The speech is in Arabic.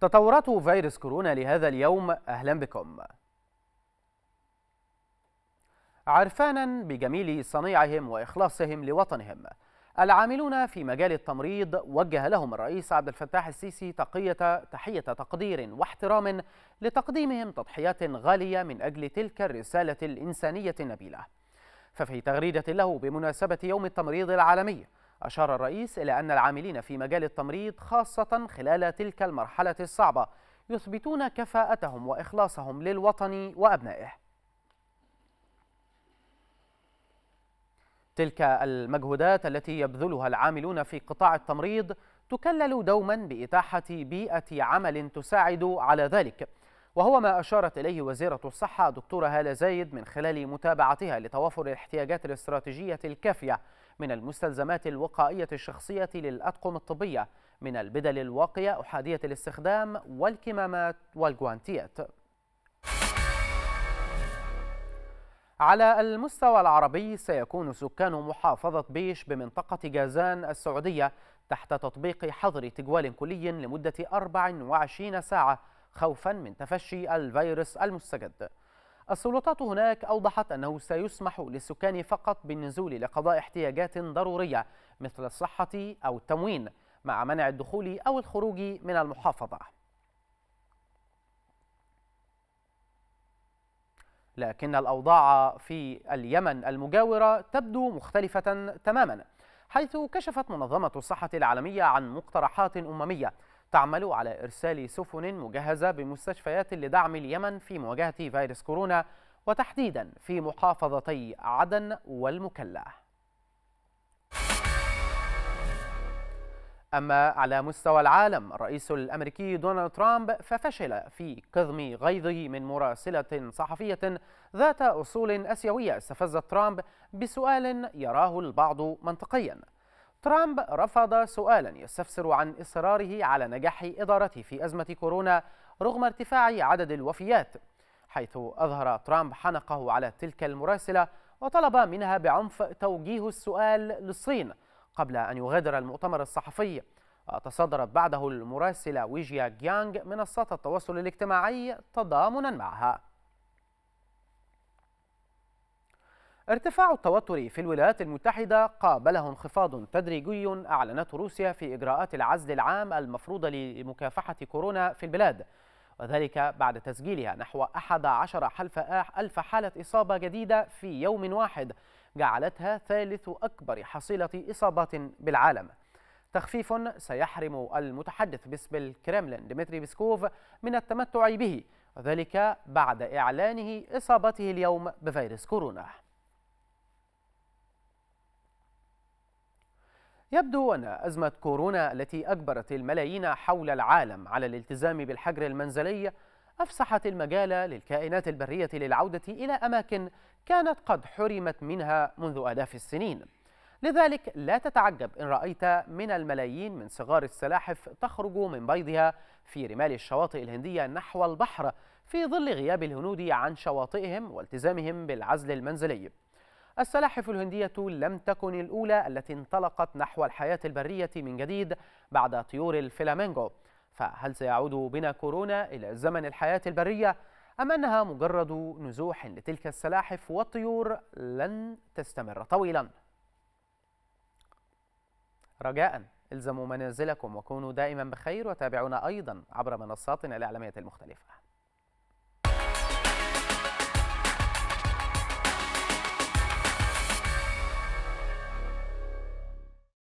تطورات فيروس كورونا لهذا اليوم أهلا بكم عرفانا بجميل صنيعهم وإخلاصهم لوطنهم العاملون في مجال التمريض وجه لهم الرئيس عبد الفتاح السيسي تقية تحية تقدير واحترام لتقديمهم تضحيات غالية من أجل تلك الرسالة الإنسانية النبيلة ففي تغريدة له بمناسبة يوم التمريض العالمي أشار الرئيس إلى أن العاملين في مجال التمريض خاصة خلال تلك المرحلة الصعبة يثبتون كفاءتهم وإخلاصهم للوطن وأبنائه تلك المجهودات التي يبذلها العاملون في قطاع التمريض تكلل دوما بإتاحة بيئة عمل تساعد على ذلك وهو ما أشارت إليه وزيرة الصحة دكتورة هالة زايد من خلال متابعتها لتوافر الاحتياجات الاستراتيجية الكافية من المستلزمات الوقائية الشخصية للأطقم الطبية من البدل الواقية أحادية الاستخدام والكمامات والجوانتيات على المستوى العربي سيكون سكان محافظة بيش بمنطقة جازان السعودية تحت تطبيق حظر تجوال كلي لمدة 24 ساعة خوفا من تفشي الفيروس المستجد السلطات هناك أوضحت أنه سيسمح للسكان فقط بالنزول لقضاء احتياجات ضرورية مثل الصحة أو التموين مع منع الدخول أو الخروج من المحافظة لكن الأوضاع في اليمن المجاورة تبدو مختلفة تماما حيث كشفت منظمة الصحة العالمية عن مقترحات أممية تعمل على إرسال سفن مجهزة بمستشفيات لدعم اليمن في مواجهة فيروس كورونا وتحديدا في محافظتي عدن والمكلا أما على مستوى العالم الرئيس الأمريكي دونالد ترامب ففشل في كظم غيظه من مراسلة صحفية ذات أصول أسيوية استفزت ترامب بسؤال يراه البعض منطقياً ترامب رفض سؤالا يستفسر عن إصراره على نجاح إدارته في أزمة كورونا رغم ارتفاع عدد الوفيات حيث أظهر ترامب حنقه على تلك المراسلة وطلب منها بعنف توجيه السؤال للصين قبل أن يغادر المؤتمر الصحفي وتصدرت بعده المراسلة ويجيا جيانغ منصات التواصل الاجتماعي تضامنا معها ارتفاع التوتر في الولايات المتحدة قابله انخفاض تدريجي أعلنته روسيا في إجراءات العزل العام المفروضة لمكافحة كورونا في البلاد وذلك بعد تسجيلها نحو 11 ألف حالة إصابة جديدة في يوم واحد جعلتها ثالث أكبر حصيلة إصابات بالعالم تخفيف سيحرم المتحدث باسم الكرملين ديمتري بيسكوف من التمتع به وذلك بعد إعلانه إصابته اليوم بفيروس كورونا يبدو أن أزمة كورونا التي أجبرت الملايين حول العالم على الالتزام بالحجر المنزلي أفسحت المجال للكائنات البرية للعودة إلى أماكن كانت قد حرمت منها منذ آلاف السنين لذلك لا تتعجب إن رأيت من الملايين من صغار السلاحف تخرج من بيضها في رمال الشواطئ الهندية نحو البحر في ظل غياب الهنود عن شواطئهم والتزامهم بالعزل المنزلي السلاحف الهندية لم تكن الأولى التي انطلقت نحو الحياة البرية من جديد بعد طيور الفلامينغو فهل سيعود بنا كورونا إلى زمن الحياة البرية أم أنها مجرد نزوح لتلك السلاحف والطيور لن تستمر طويلا رجاء الزموا منازلكم وكونوا دائما بخير وتابعونا أيضا عبر منصاتنا الإعلامية المختلفة